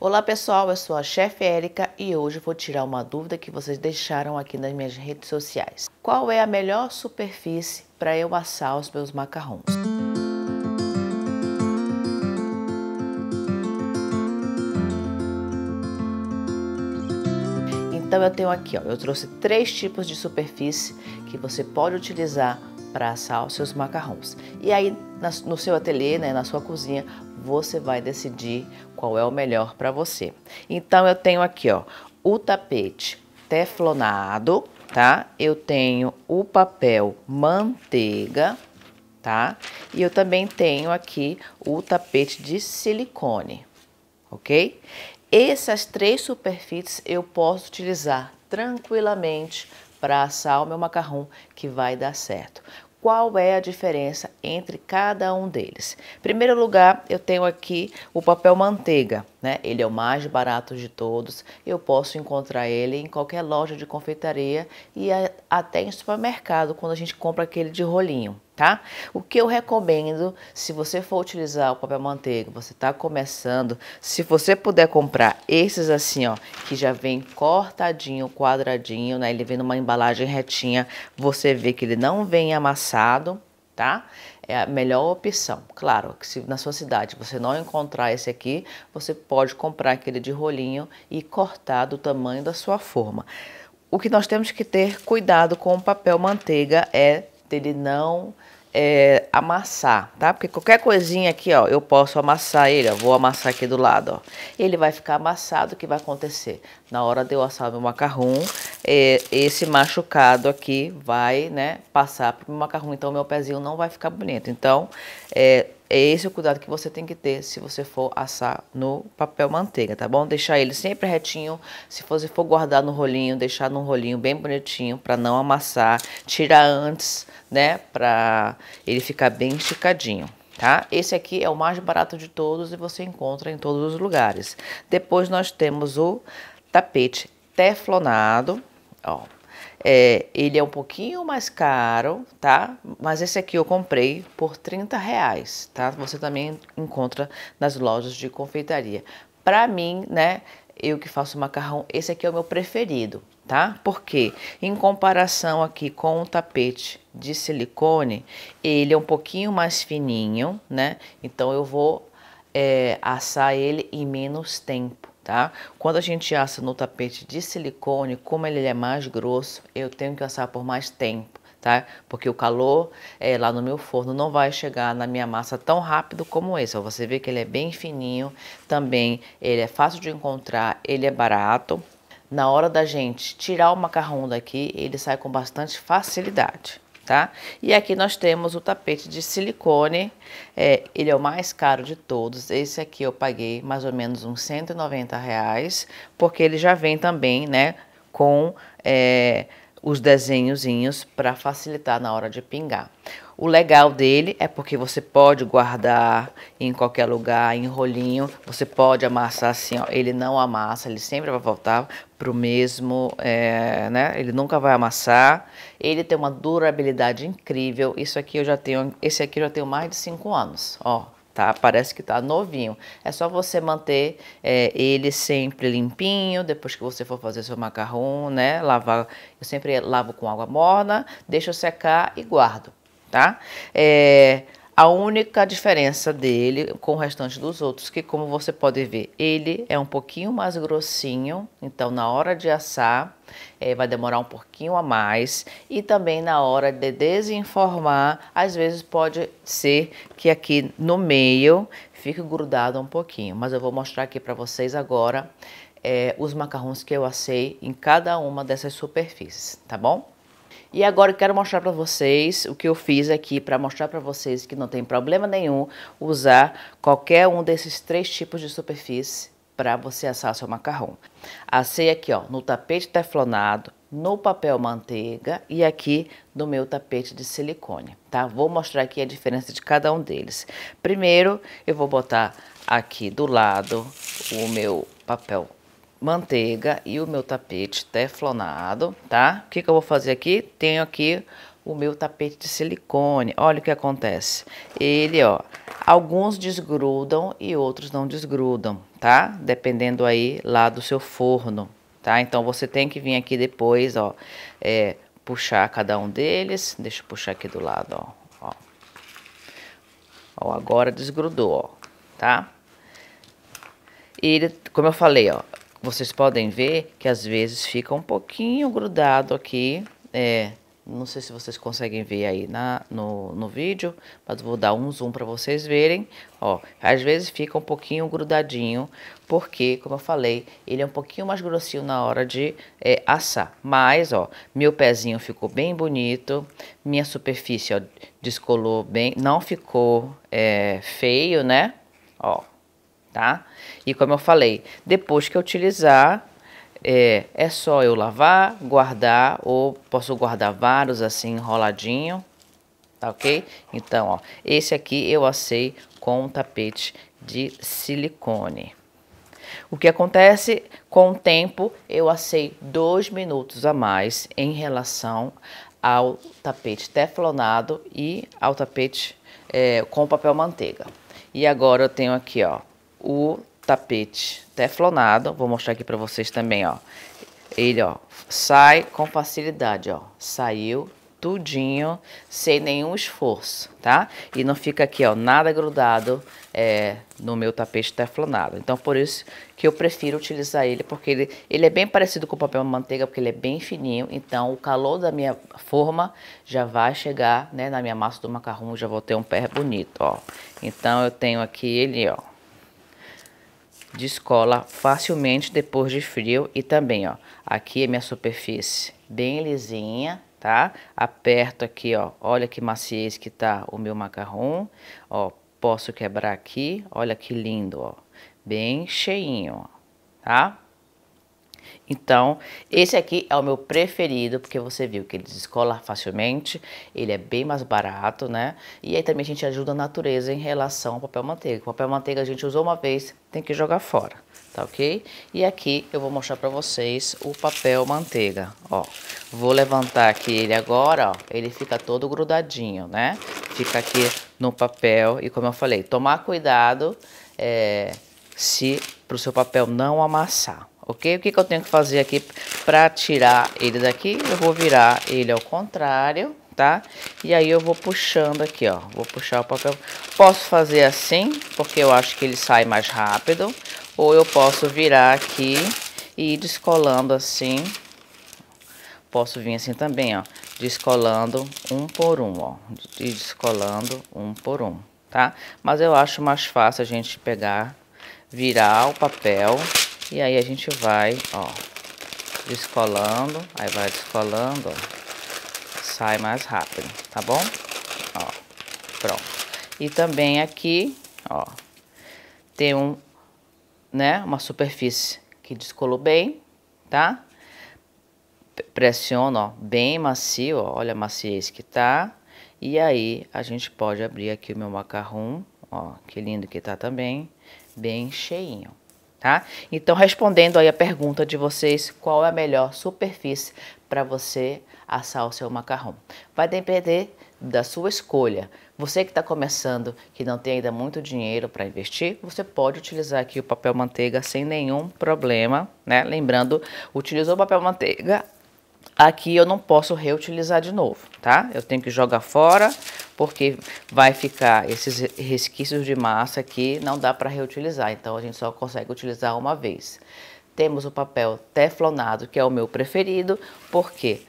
Olá pessoal, eu sou a chefe Érica e hoje vou tirar uma dúvida que vocês deixaram aqui nas minhas redes sociais. Qual é a melhor superfície para eu assar os meus macarrons? Então eu tenho aqui, ó, eu trouxe três tipos de superfície que você pode utilizar para assar os seus macarrons. E aí no seu ateliê, né, na sua cozinha, você vai decidir qual é o melhor para você. Então eu tenho aqui, ó, o tapete teflonado, tá? Eu tenho o papel manteiga, tá? E eu também tenho aqui o tapete de silicone, ok? Essas três superfícies eu posso utilizar tranquilamente para assar o meu macarrão que vai dar certo qual é a diferença entre cada um deles. Em primeiro lugar, eu tenho aqui o papel manteiga. Né? Ele é o mais barato de todos. Eu posso encontrar ele em qualquer loja de confeitaria e até em supermercado quando a gente compra aquele de rolinho, tá? O que eu recomendo, se você for utilizar o papel manteiga, você está começando, se você puder comprar esses assim, ó, que já vem cortadinho, quadradinho, né? Ele vem numa embalagem retinha, você vê que ele não vem amassado, tá? é a melhor opção. Claro que se na sua cidade você não encontrar esse aqui, você pode comprar aquele de rolinho e cortar do tamanho da sua forma. O que nós temos que ter cuidado com o papel manteiga é dele não é, amassar, tá? Porque qualquer coisinha aqui, ó, eu posso amassar ele, ó, vou amassar aqui do lado, ó. Ele vai ficar amassado, o que vai acontecer? Na hora de eu assar o meu macarrão, é, esse machucado aqui vai, né, passar pro meu macarrão, então meu pezinho não vai ficar bonito. Então, é, é esse o cuidado que você tem que ter se você for assar no papel manteiga, tá bom? Deixar ele sempre retinho. Se você for guardar no rolinho, deixar num rolinho bem bonitinho para não amassar. Tirar antes, né? Para ele ficar bem esticadinho. Tá? Esse aqui é o mais barato de todos e você encontra em todos os lugares. Depois nós temos o tapete teflonado, ó, é, ele é um pouquinho mais caro, tá? Mas esse aqui eu comprei por 30 reais, tá? Você também encontra nas lojas de confeitaria. Para mim, né? Eu que faço macarrão, esse aqui é o meu preferido, tá? Porque em comparação aqui com o tapete de silicone, ele é um pouquinho mais fininho, né? Então eu vou é, assar ele em menos tempo tá? Quando a gente assa no tapete de silicone, como ele é mais grosso, eu tenho que assar por mais tempo. Tá? Porque o calor é, lá no meu forno não vai chegar na minha massa tão rápido como esse. você vê que ele é bem fininho, também ele é fácil de encontrar, ele é barato. Na hora da gente tirar o macarrão daqui, ele sai com bastante facilidade tá? E aqui nós temos o tapete de silicone, é, ele é o mais caro de todos. Esse aqui eu paguei mais ou menos uns 190 reais, porque ele já vem também, né, com é, os desenhozinhos para facilitar na hora de pingar. O legal dele é porque você pode guardar em qualquer lugar, em rolinho, você pode amassar assim, ó, ele não amassa, ele sempre vai voltar pro mesmo, é, né? Ele nunca vai amassar. Ele tem uma durabilidade incrível. Isso aqui eu já tenho, esse aqui eu já tenho mais de 5 anos, ó. Tá? Parece que tá novinho. É só você manter é, ele sempre limpinho, depois que você for fazer seu macarrão, né? Lavar, eu sempre lavo com água morna, deixo secar e guardo tá? É, a única diferença dele com o restante dos outros, que como você pode ver, ele é um pouquinho mais grossinho, então na hora de assar é, vai demorar um pouquinho a mais e também na hora de desenformar, às vezes pode ser que aqui no meio fique grudado um pouquinho, mas eu vou mostrar aqui para vocês agora é, os macarrons que eu assei em cada uma dessas superfícies, tá bom? E agora eu quero mostrar para vocês o que eu fiz aqui para mostrar para vocês que não tem problema nenhum usar qualquer um desses três tipos de superfície para você assar seu macarrão. Assei aqui ó, no tapete teflonado, no papel manteiga e aqui no meu tapete de silicone, tá? Vou mostrar aqui a diferença de cada um deles. Primeiro, eu vou botar aqui do lado o meu papel manteiga e o meu tapete teflonado, tá? O que, que eu vou fazer aqui? Tenho aqui o meu tapete de silicone. Olha o que acontece. Ele, ó, alguns desgrudam e outros não desgrudam, tá? Dependendo aí lá do seu forno, tá? Então você tem que vir aqui depois, ó, é, puxar cada um deles. Deixa eu puxar aqui do lado, ó. Ó, ó agora desgrudou, ó, tá? E ele, como eu falei, ó, vocês podem ver que às vezes fica um pouquinho grudado aqui, é, não sei se vocês conseguem ver aí na, no, no vídeo, mas vou dar um zoom para vocês verem. Ó, às vezes fica um pouquinho grudadinho, porque, como eu falei, ele é um pouquinho mais grossinho na hora de é, assar. Mas, ó, meu pezinho ficou bem bonito, minha superfície ó, descolou bem, não ficou é, feio, né? Ó, tá? E como eu falei, depois que eu utilizar, é, é só eu lavar, guardar, ou posso guardar vários assim enroladinho, tá ok? Então, ó, esse aqui eu assei com um tapete de silicone. O que acontece com o tempo, eu assei dois minutos a mais em relação ao tapete teflonado e ao tapete é, com papel manteiga. E agora eu tenho aqui, ó, o tapete teflonado. Vou mostrar aqui para vocês também, ó. Ele, ó, sai com facilidade, ó. Saiu tudinho, sem nenhum esforço, tá? E não fica aqui, ó, nada grudado é, no meu tapete teflonado. Então, por isso que eu prefiro utilizar ele, porque ele, ele é bem parecido com o papel manteiga, porque ele é bem fininho. Então, o calor da minha forma já vai chegar, né, na minha massa do macarrão, já vou ter um pé bonito, ó. Então, eu tenho aqui ele, ó, descola facilmente depois de frio e também, ó, aqui é minha superfície bem lisinha, tá? Aperto aqui, ó, olha que maciez que tá o meu macarrão, ó, posso quebrar aqui, olha que lindo, ó, bem cheinho, ó, tá? Então, esse aqui é o meu preferido, porque você viu que ele descola facilmente, ele é bem mais barato, né? E aí também a gente ajuda a natureza em relação ao papel manteiga. O papel manteiga a gente usou uma vez, tem que jogar fora, tá ok? E aqui eu vou mostrar pra vocês o papel manteiga, ó. Vou levantar aqui ele agora, ó, ele fica todo grudadinho, né? Fica aqui no papel e como eu falei, tomar cuidado é, se pro seu papel não amassar ok? O que, que eu tenho que fazer aqui para tirar ele daqui? Eu vou virar ele ao contrário, tá? E aí eu vou puxando aqui, ó, vou puxar o papel. Posso fazer assim, porque eu acho que ele sai mais rápido, ou eu posso virar aqui e ir descolando assim. Posso vir assim também, ó, descolando um por um, ó, e descolando um por um, tá? Mas eu acho mais fácil a gente pegar, virar o papel e aí a gente vai, ó, descolando, aí vai descolando, ó, sai mais rápido, tá bom? Ó, pronto. E também aqui, ó, tem um, né, uma superfície que descolou bem, tá? Pressiona, ó, bem macio, ó, olha a maciez que tá. E aí a gente pode abrir aqui o meu macarrão, ó, que lindo que tá também, bem cheinho. Tá? Então, respondendo aí a pergunta de vocês, qual é a melhor superfície para você assar o seu macarrão? Vai depender da sua escolha. Você que está começando, que não tem ainda muito dinheiro para investir, você pode utilizar aqui o papel manteiga sem nenhum problema, né? Lembrando, utilizou o papel manteiga, aqui eu não posso reutilizar de novo, tá? Eu tenho que jogar fora, porque vai ficar esses resquícios de massa que não dá para reutilizar, então a gente só consegue utilizar uma vez. Temos o papel teflonado, que é o meu preferido, porque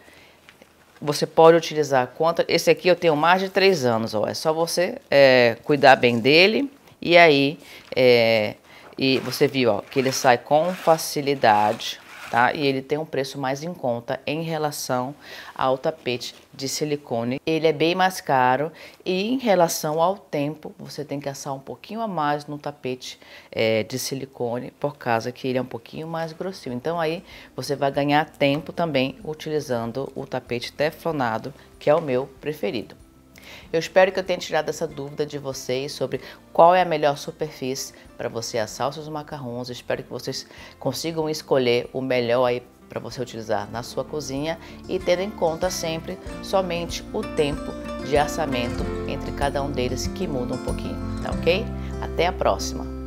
você pode utilizar quanto... Esse aqui eu tenho mais de três anos, ó, é só você é, cuidar bem dele e aí... É, e você viu ó, que ele sai com facilidade, tá? E ele tem um preço mais em conta em relação ao tapete de silicone. Ele é bem mais caro e em relação ao tempo, você tem que assar um pouquinho a mais no tapete é, de silicone, por causa que ele é um pouquinho mais grossinho. Então aí você vai ganhar tempo também utilizando o tapete teflonado, que é o meu preferido. Eu espero que eu tenha tirado essa dúvida de vocês sobre qual é a melhor superfície para você assar os seus macarrons. Eu espero que vocês consigam escolher o melhor aí para você utilizar na sua cozinha e tendo em conta sempre somente o tempo de assamento entre cada um deles que muda um pouquinho, tá ok? Até a próxima!